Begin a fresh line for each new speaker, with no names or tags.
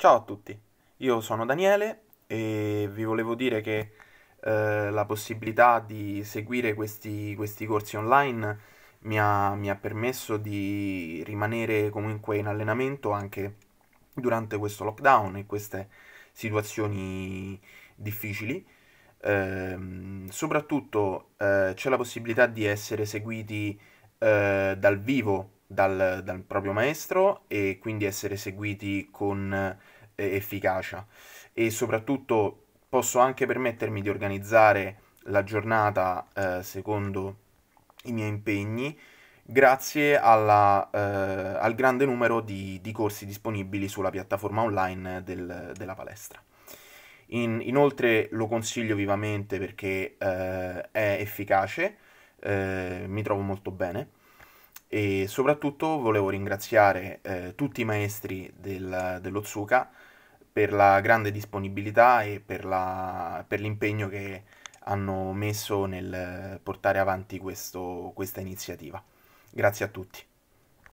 Ciao a tutti, io sono Daniele e vi volevo dire che eh, la possibilità di seguire questi, questi corsi online mi ha, mi ha, permesso di rimanere comunque in allenamento anche durante questo lockdown e queste situazioni difficili. Eh, soprattutto eh, c'è la possibilità di essere seguiti eh, dal vivo dal, dal proprio maestro e quindi essere seguiti con eh, efficacia. E soprattutto posso anche permettermi di organizzare la giornata eh, secondo i miei impegni grazie alla, eh, al grande numero di, di, corsi disponibili sulla piattaforma online del, della palestra. In, inoltre lo consiglio vivamente perché eh, è efficace, eh, mi trovo molto bene e soprattutto volevo ringraziare eh, tutti i maestri del, dello Zuka per la grande disponibilità e per, la, per l'impegno che hanno messo nel eh, portare avanti questo, questa iniziativa. Grazie a tutti.